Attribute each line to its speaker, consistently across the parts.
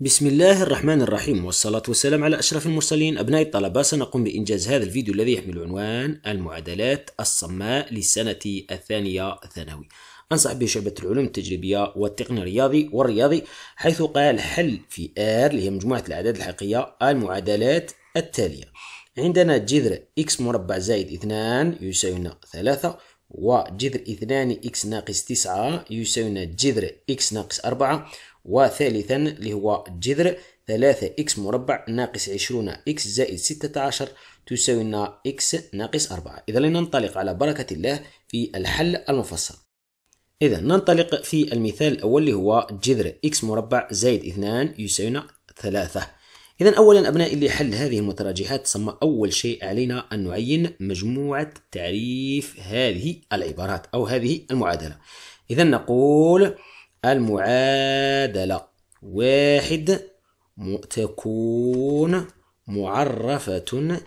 Speaker 1: بسم الله الرحمن الرحيم والصلاة والسلام على أشرف المرسلين أبناء الطلبة سنقوم بإنجاز هذا الفيديو الذي يحمل عنوان المعادلات الصماء للسنة الثانية ثانوي أنصح به شعبة العلوم التجريبية والتقني الرياضي والرياضي حيث قال حل في R اللي هي مجموعة الأعداد الحقيقية المعادلات التالية عندنا جذر x مربع زائد 2 يساوي 3 وجذر 2 x ناقص 9 يساوي جذر x ناقص 4 وثالثا اللي هو جذر 3 إكس مربع ناقص 20 إكس زائد 16 تساوي لنا إكس ناقص 4 إذا لننطلق على بركة الله في الحل المفصل إذا ننطلق في المثال الأول اللي هو جذر إكس مربع زائد 2 يساوي 3 إذا أولا أبنائي لحل هذه المتراجعات ثم أول شيء علينا أن نعين مجموعة تعريف هذه العبارات أو هذه المعادلة إذا نقول المعادلة واحد تكون معرفة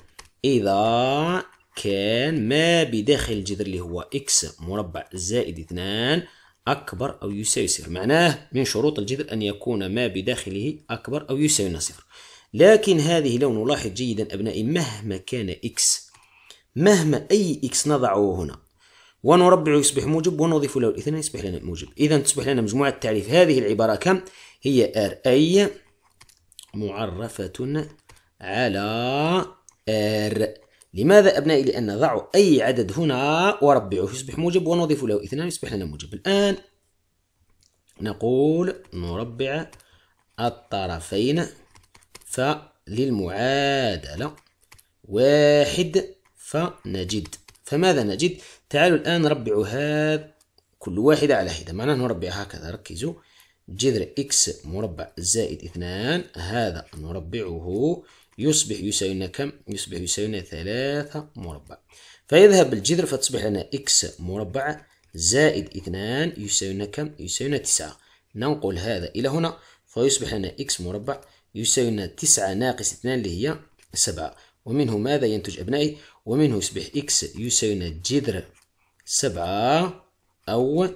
Speaker 1: إذا كان ما بداخل الجذر اللي هو إكس مربع زائد اثنان أكبر أو يساوي صفر معناه من شروط الجذر أن يكون ما بداخله أكبر أو يساوي صفر لكن هذه لو نلاحظ جيدا أبنائي مهما كان إكس مهما أي إكس نضعه هنا ونربع يصبح موجب ونضيف له الاثنين يصبح لنا موجب إذا تصبح لنا مجموعة تعريف هذه العبارة كم هي ار اي معرفة على ار لماذا أبنائي لأن ضعوا أي عدد هنا وربعه يصبح موجب ونضيف له اثنان يصبح لنا موجب الآن نقول نربع الطرفين فللمعادلة واحد فنجد فماذا نجد؟ تعالوا الآن ربعوا هذا كل واحدة على حدة معناه نربع هكذا ركزوا جذر إكس مربع زائد اثنان هذا نربعه يصبح يساوي لنا كم؟ يصبح يساوي لنا ثلاثة مربع فيذهب الجذر فتصبح لنا إكس مربع زائد اثنان يساوي لنا كم؟ يساوي لنا تسعة ننقل هذا إلى هنا فيصبح لنا إكس مربع يساوي لنا تسعة ناقص اثنان اللي هي سبعة ومنه ماذا ينتج أبنائي ومنه يصبح إكس يساوينا جذر سبعة أو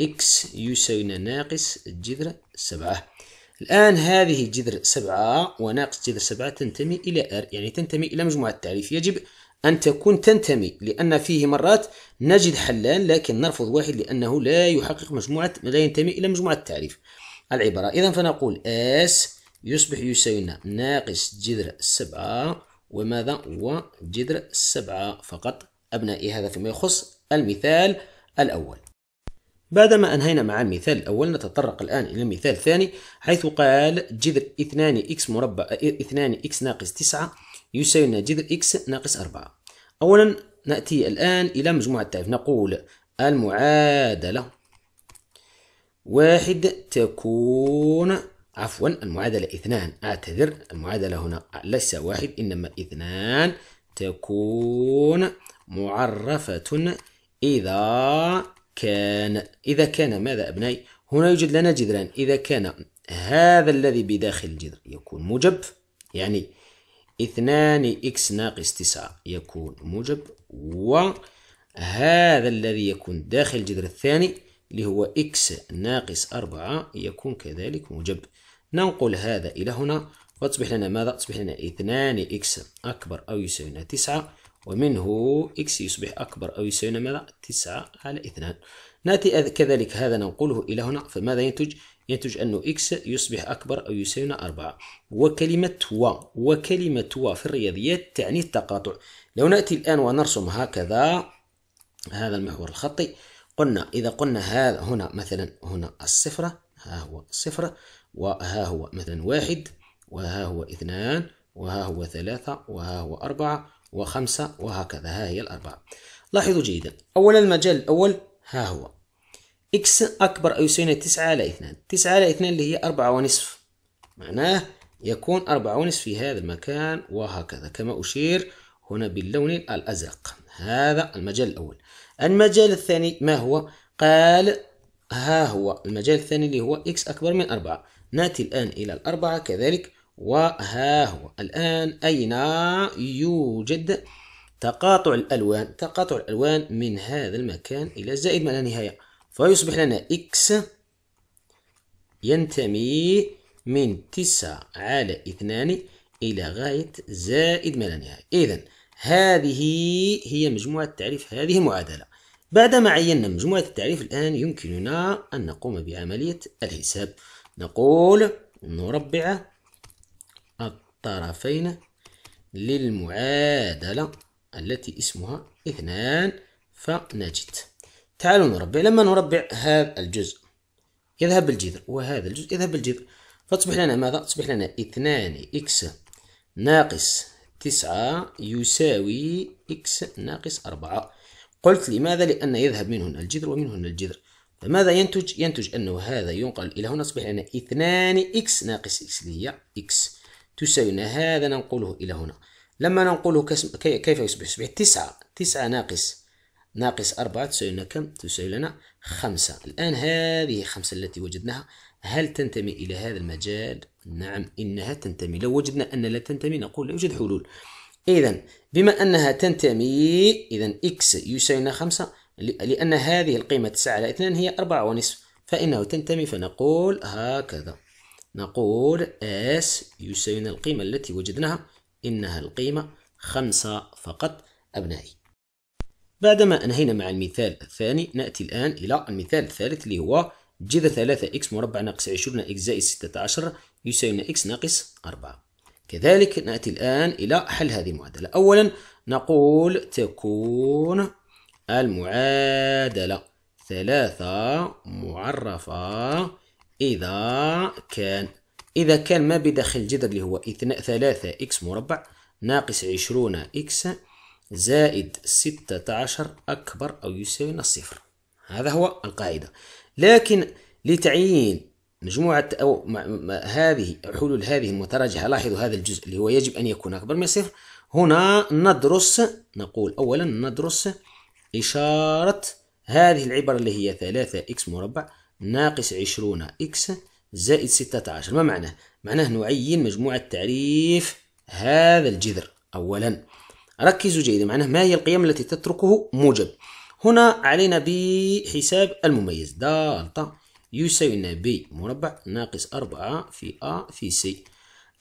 Speaker 1: إكس يساوينا ناقص جذر سبعة الآن هذه جذر سبعة وناقص جذر سبعة تنتمي إلى R يعني تنتمي إلى مجموعة التعريف يجب أن تكون تنتمي لأن فيه مرات نجد حلان لكن نرفض واحد لأنه لا يحقق مجموعة لا ينتمي إلى مجموعة التعريف العبارة إذا فنقول S يصبح يساوينا ناقص جذر سبعة وماذا هو جذر السبعة فقط أبنائي هذا فيما يخص المثال الأول بعدما أنهينا مع المثال الأول نتطرق الآن إلى المثال الثاني حيث قال جذر 2 إكس مربع 2 آه، إكس ناقص 9 يساوي لنا جذر إكس ناقص 4 أولا نأتي الآن إلى مجموعة التعريف نقول المعادلة واحد تكون عفوا المعادلة اثنان أعتذر المعادلة هنا ليس واحد إنما اثنان تكون معرفة إذا كان إذا كان ماذا أبنائي؟ هنا يوجد لنا جذران إذا كان هذا الذي بداخل الجذر يكون موجب يعني اثنان إكس ناقص تسعة يكون موجب وهذا الذي يكون داخل الجذر الثاني اللي هو إكس ناقص أربعة يكون كذلك موجب ننقل هذا إلى هنا وتصبح لنا ماذا؟ تصبح لنا اثنان إكس أكبر أو يساوينا تسعة ومنه إكس يصبح أكبر أو يساوينا ماذا؟ تسعة على اثنان نأتي كذلك هذا ننقله إلى هنا فماذا ينتج؟ ينتج ينتج ان إكس يصبح أكبر أو يساوينا أربعة وكلمة و وكلمة و في الرياضيات تعني التقاطع لو نأتي الآن ونرسم هكذا هذا المحور الخطي قلنا إذا قلنا هذا هنا مثلا هنا الصفرة ها هو صفرة وها هو مثلا واحد وها هو اثنان وها هو ثلاثة وها هو أربعة وخمسة وهكذا ها هي الأربعة لاحظوا جيدا أولا المجال الأول ها هو إكس أكبر أو يساوي تسعة على اثنان تسعة على اثنان اللي هي أربعة ونصف معناه يكون أربعة ونصف في هذا المكان وهكذا كما أشير هنا باللون الأزرق هذا المجال الأول المجال الثاني ما هو؟ قال ها هو المجال الثاني اللي هو إكس أكبر من أربعة نأتي الآن إلى الأربعة كذلك وها هو الآن أين يوجد تقاطع الألوان تقاطع الألوان من هذا المكان إلى زائد ما لا نهاية فيصبح لنا إكس ينتمي من تسعة على اثنان إلى غاية زائد ما لا نهاية إذن هذه هي مجموعة تعريف هذه المعادلة بعدما عينا مجموعة التعريف الآن يمكننا أن نقوم بعملية الحساب نقول نربع الطرفين للمعادلة التي اسمها اثنان فنجد تعالوا نربع لما نربع هذا الجزء يذهب بالجذر وهذا الجزء يذهب بالجذر فتصبح لنا ماذا؟ تصبح لنا اثنان إكس ناقص تسعة يساوي إكس ناقص أربعة قلت لماذا؟ لأن يذهب من هنا الجذر ومن هنا الجذر فماذا ينتج؟ ينتج أنه هذا ينقل إلى هنا أصبح لنا اثنان إكس ناقص إكس اللي هي إكس تساوي لنا هذا ننقله إلى هنا لما ننقله كيف يصبح؟ يصبح تسعة تسعة ناقص ناقص أربعة تساوي لنا كم؟ تساوي لنا خمسة الآن هذه خمسة التي وجدناها هل تنتمي إلى هذا المجال نعم إنها تنتمي لو وجدنا أن لا تنتمي نقول لا يوجد حلول إذا بما أنها تنتمي إذا إكس يساوي خمسة لأن هذه القيمة تسعة على اثنان هي أربعة ونصف فإنه تنتمي فنقول هكذا نقول اس يساوي القيمة التي وجدناها إنها القيمة خمسة فقط أبنائي بعدما أنهينا مع المثال الثاني نأتي الآن إلى المثال الثالث اللي هو جذر 3 إكس مربع ناقص عشرون إكس زائد 16 يساوي لنا x ناقص 4 كذلك نأتي الآن إلى حل هذه المعادلة أولا نقول تكون المعادلة ثلاثة معرفة إذا كان إذا كان ما بداخل الجذر اللي هو ثلاثة إكس مربع ناقص عشرون إكس زائد ستة عشر أكبر أو يساوي الصفر هذا هو القاعدة لكن لتعيين مجموعة أو ما ما هذه حلول هذه المتراجعة لاحظوا هذا الجزء اللي هو يجب أن يكون أكبر من صفر هنا ندرس نقول أولا ندرس إشارة هذه العبارة اللي هي 3 إكس مربع ناقص 20 إكس زائد 16 ما معناه؟ معناه نعين مجموعة تعريف هذا الجذر أولا ركزوا جيدا معناه ما هي القيم التي تتركه موجب هنا علينا بحساب المميز دالتا يساوي لنا بي مربع ناقص أربعة في أ في سي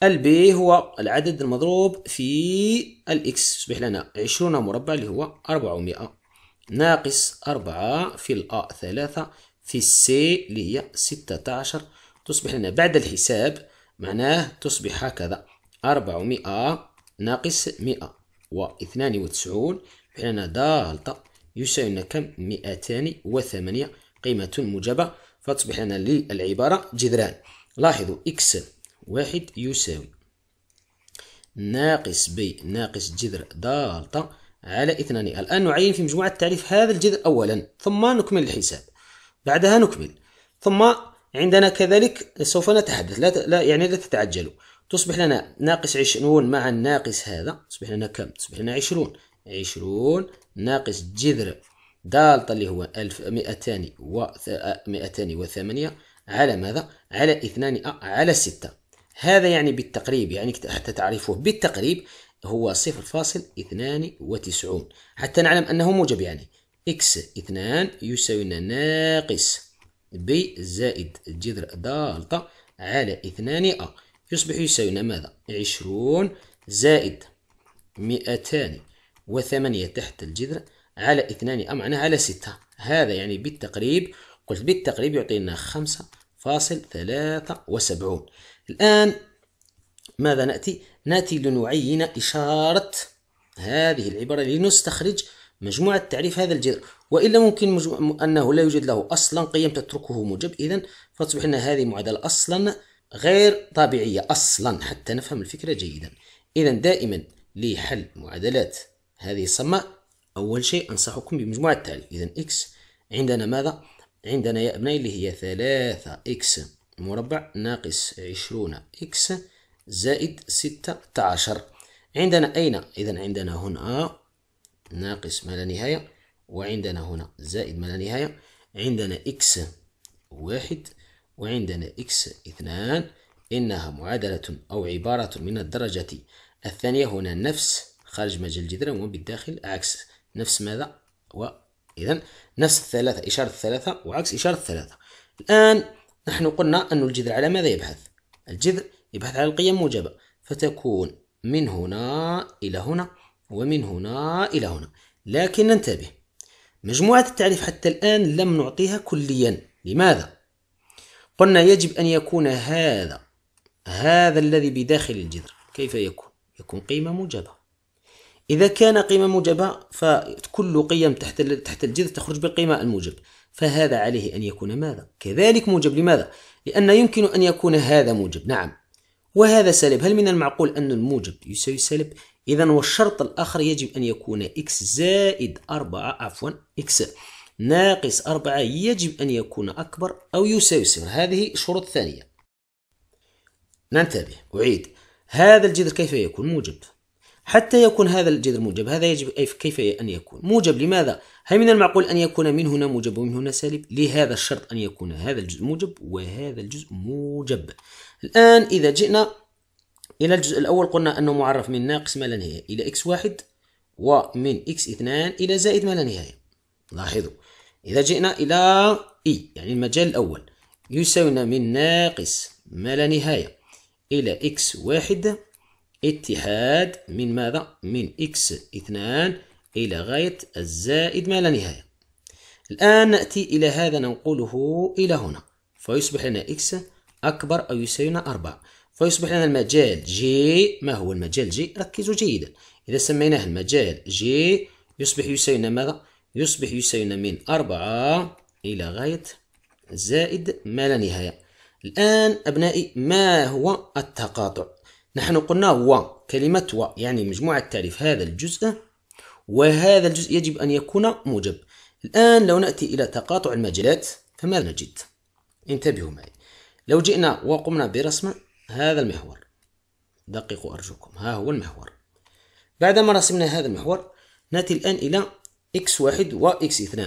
Speaker 1: البي هو العدد المضروب في الإكس يصبح لنا عشرون مربع اللي هو أربعمائة ناقص أربعة في الأ ثلاثة في السي اللي هي ستة عشر تصبح لنا بعد الحساب معناه تصبح هكذا أربعمائة ناقص مئة واثنان وتسعون لنا دالتا يساوي لنا كم مئتان وثمانية قيمة موجبة فتصبح لنا للعبارة جذران لاحظوا إكس واحد يساوي ناقص بي ناقص جذر دالتا على اثنان الآن نعين في مجموعة تعريف هذا الجذر أولا ثم نكمل الحساب بعدها نكمل ثم عندنا كذلك سوف نتحدث لا, لا يعني لا تتعجلوا تصبح لنا ناقص عشرون مع الناقص هذا تصبح لنا كم تصبح لنا عشرون عشرون ناقص جذر دالتا اللي هو ألف مئتان و مئتان وثمانية على ماذا؟ على اثنان أ على ستة هذا يعني بالتقريب يعني حتى تعرفوه بالتقريب هو صفر فاصل اثنان وتسعون حتى نعلم أنه موجب يعني إكس اثنان يساوي ناقص ب زائد جذر دالتا على اثنان أ يصبح يساوي ماذا؟ عشرون زائد مئتان وثمانية تحت الجذر على اثنان معناها على ستة هذا يعني بالتقريب قلت بالتقريب يعطينا خمسة فاصل ثلاثة وسبعون الآن ماذا نأتي؟ نأتي لنعين إشارة هذه العبارة لنستخرج مجموعة تعريف هذا الجذر وإلا ممكن مجمو... أنه لا يوجد له أصلا قيم تتركه موجب إذا فتصبح لنا هذه معادلة أصلا غير طبيعية أصلا حتى نفهم الفكرة جيدا إذا دائما لحل معادلات هذه الصمة أول شيء أنصحكم بمجموع التالي إذا إكس عندنا ماذا؟ عندنا يا أبنائي اللي هي ثلاثة إكس مربع ناقص عشرون إكس زائد ستة عشر عندنا أين؟ إذا عندنا هنا ناقص ما لا نهاية وعندنا هنا زائد ما لا نهاية عندنا إكس واحد وعندنا إكس اثنان إنها معادلة أو عبارة من الدرجة الثانية هنا نفس خارج مجال الجذر وبالداخل عكس نفس ماذا وإذا نفس الثلاثة إشارة الثلاثة وعكس إشارة الثلاثة الآن نحن قلنا أن الجذر على ماذا يبحث الجذر يبحث على القيم موجبة فتكون من هنا إلى هنا ومن هنا إلى هنا لكن ننتبه مجموعة التعريف حتى الآن لم نعطيها كليا لماذا؟ قلنا يجب أن يكون هذا هذا الذي بداخل الجذر كيف يكون؟ يكون قيمة موجبة إذا كان قيمة موجبة فكل قيم تحت تحت الجذر تخرج بالقيمة الموجب فهذا عليه أن يكون ماذا؟ كذلك موجب لماذا؟ لأن يمكن أن يكون هذا موجب نعم وهذا سالب هل من المعقول أن الموجب يساوي سالب؟ إذا والشرط الآخر يجب أن يكون x زائد 4 عفوا x ناقص 4 يجب أن يكون أكبر أو يساوي صفر هذه شروط ثانية ننتبه أعيد هذا الجذر كيف يكون موجب حتى يكون هذا الجذر موجب هذا يجب كيف أن يكون موجب لماذا؟ هل من المعقول أن يكون من هنا موجب ومن هنا سالب؟ لهذا الشرط أن يكون هذا الجزء موجب وهذا الجزء موجب الآن إذا جئنا إلى الجزء الأول قلنا أنه معرف من ناقص ما لا نهاية إلى إكس واحد ومن إكس اثنان إلى زائد ما لا نهاية لاحظوا إذا جئنا إلى إي يعني المجال الأول يساوينا من ناقص ما لا نهاية إلى إكس واحد اتحاد من ماذا؟ من إكس اثنان إلى غاية الزائد ما لا نهاية الآن نأتي إلى هذا ننقله إلى هنا فيصبح لنا إكس أكبر أو يساوينا أربعة فيصبح لنا المجال جي ما هو المجال جي؟ ركزوا جيدا إذا سميناه المجال جي يصبح يساوينا ماذا؟ يصبح يساوينا من أربعة إلى غاية زائد ما لا نهاية الآن أبنائي ما هو التقاطع؟ نحن قلنا و كلمة و يعني مجموعة تعريف هذا الجزء وهذا الجزء يجب أن يكون موجب الآن لو نأتي إلى تقاطع المجالات فماذا نجد؟ انتبهوا معي لو جئنا وقمنا برسم هذا المحور دققوا أرجوكم ها هو المحور بعدما رسمنا هذا المحور نأتي الآن إلى x1 و x2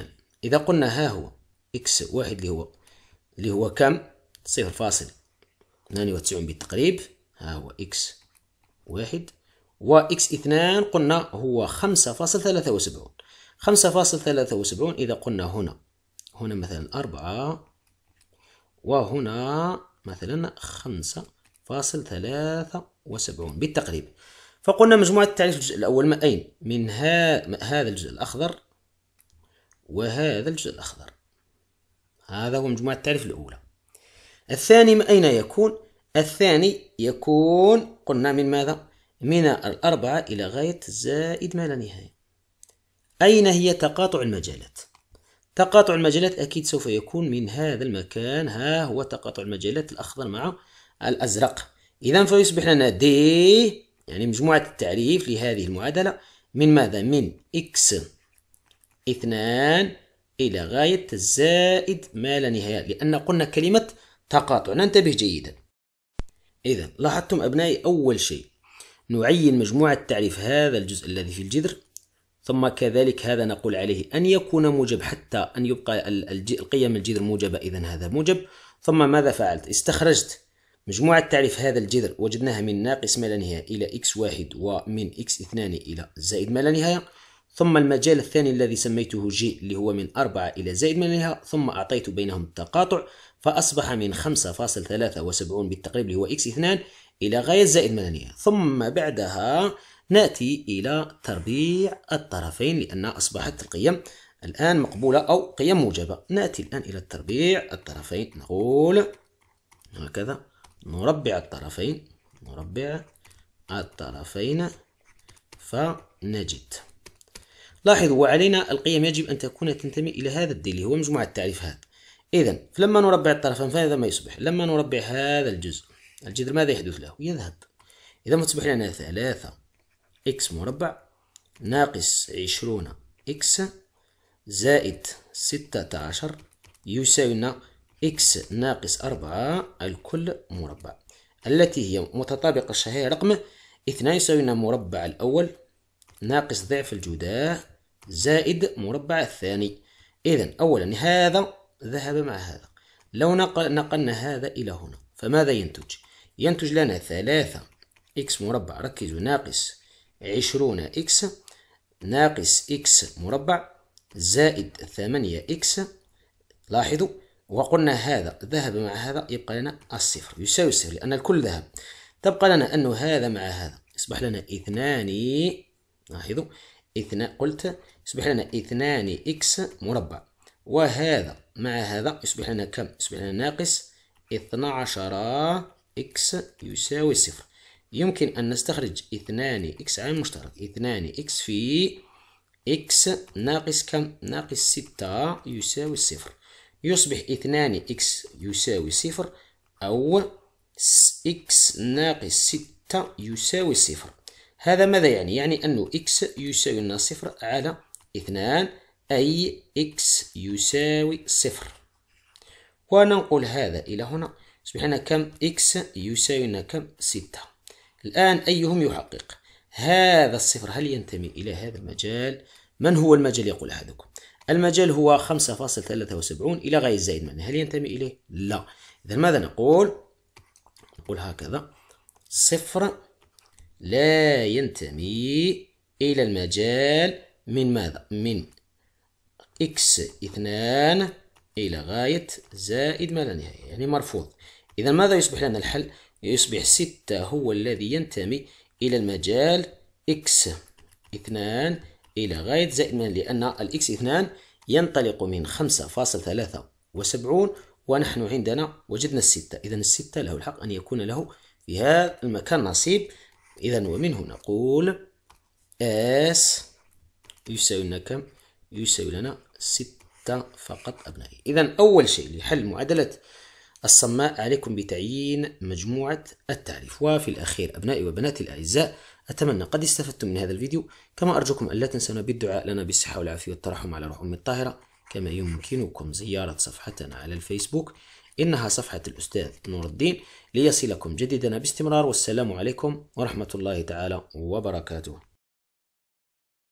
Speaker 1: إذا قلنا ها هو x1 اللي هو اللي هو كم؟ 0.98 بالتقريب ها هو إكس واحد وإكس اثنان قلنا هو خمسة فاصل ثلاثة وسبعون خمسة فاصل ثلاثة وسبعون إذا قلنا هنا هنا مثلا أربعة وهنا مثلا خمسة فاصل ثلاثة وسبعون بالتقريب فقلنا مجموعة تعريف الجزء الأول ما أين من ها... هذا الجزء الأخضر وهذا الجزء الأخضر هذا هو مجموعة التعريف الأولى الثاني من أين يكون الثاني يكون قلنا من ماذا؟ من الأربعة إلى غاية زائد ما لا نهاية أين هي تقاطع المجالات؟ تقاطع المجالات أكيد سوف يكون من هذا المكان ها هو تقاطع المجالات الأخضر مع الأزرق إذا فيصبح لنا دي يعني مجموعة التعريف لهذه المعادلة من ماذا؟ من إكس اثنان إلى غاية زائد ما لا نهاية لأن قلنا كلمة تقاطع ننتبه جيدا إذا لاحظتم أبنائي أول شيء نعين مجموعة تعريف هذا الجزء الذي في الجذر ثم كذلك هذا نقول عليه أن يكون موجب حتى أن يبقى القيم الجذر موجبة إذا هذا موجب ثم ماذا فعلت؟ استخرجت مجموعة تعريف هذا الجذر وجدناها من ناقص ما لا نهاية إلى إكس واحد ومن إكس اثنان إلى زائد ما لا نهاية ثم المجال الثاني الذي سميته جي اللي هو من أربعة إلى زائد ما لا نهاية ثم أعطيت بينهم التقاطع فأصبح من 5.73 بالتقريب اللي هو إكس 2 إلى غاية زائد 8 ثم بعدها نأتي إلى تربيع الطرفين لأن أصبحت القيم الآن مقبولة أو قيم موجبة نأتي الآن إلى تربيع الطرفين نقول هكذا نربع الطرفين نربع الطرفين فنجد لاحظوا وعلينا القيم يجب أن تكون تنتمي إلى هذا الدليل اللي هو مجموعة التعريفات إذا فلما نربع الطرفين فهذا ما يصبح لما نربع هذا الجزء الجذر ماذا يحدث له؟ يذهب إذا ما تصبح لنا ثلاثة إكس مربع ناقص عشرون إكس زائد ستة عشر يساوي لنا إكس ناقص أربعة الكل مربع التي هي متطابقة الشهية رقم اثنان يساوي لنا مربع الأول ناقص ضعف الجداه زائد مربع الثاني إذا أولا هذا ذهب مع هذا لو نقل نقلنا هذا إلى هنا فماذا ينتج؟ ينتج لنا ثلاثة إكس مربع ركزوا ناقص عشرون إكس ناقص إكس مربع زائد ثمانية إكس لاحظوا وقلنا هذا ذهب مع هذا يبقى لنا الصفر يساوي الصفر لأن الكل ذهب تبقى لنا أنه هذا مع هذا يصبح لنا اثنان لاحظوا اثنان قلت يصبح لنا اثنان إكس مربع وهذا مع هذا يصبح لنا كم يصبح لنا ناقص 12 إكس يساوي صفر يمكن أن نستخرج اثنان إكس عامل مشترك اثنان إكس في إكس ناقص كم ناقص ستة يساوي صفر يصبح اثنان إكس يساوي صفر أو إكس ناقص ستة يساوي صفر هذا ماذا يعني؟ يعني أنه إكس يساوي لنا صفر على اثنان أي إكس يساوي صفر وننقل هذا إلى هنا يصبح كم إكس يساوي لنا كم ستة الآن أيهم يحقق هذا الصفر هل ينتمي إلى هذا المجال من هو المجال يقول أحدكم المجال هو 5.73 إلى غاية زائد معنى هل ينتمي إليه لا إذا ماذا نقول نقول هكذا صفر لا ينتمي إلى المجال من ماذا من إكس اثنان إلى غاية زائد ما لا نهاية يعني مرفوض إذا ماذا يصبح لنا الحل؟ يصبح ستة هو الذي ينتمي إلى المجال إكس اثنان إلى غاية زائد ما لأن الإكس اثنان ينطلق من خمسة فاصل ثلاثة وسبعون ونحن عندنا وجدنا الستة إذا الستة له الحق أن يكون له في هذا المكان نصيب إذا ومنه نقول اس يساوي لنا كم؟ يساوي لنا ستة فقط أبنائي إذا أول شيء لحل معادلة الصماء عليكم بتعيين مجموعة التعريف وفي الأخير أبنائي وبناتي الأعزاء أتمنى قد استفدتم من هذا الفيديو كما أرجوكم ألا تنسونا بالدعاء لنا بالصحة والعافية والترحم على روح أم الطاهرة كما يمكنكم زيارة صفحتنا على الفيسبوك إنها صفحة الأستاذ نور الدين ليصلكم جديدنا باستمرار والسلام عليكم ورحمة الله تعالى وبركاته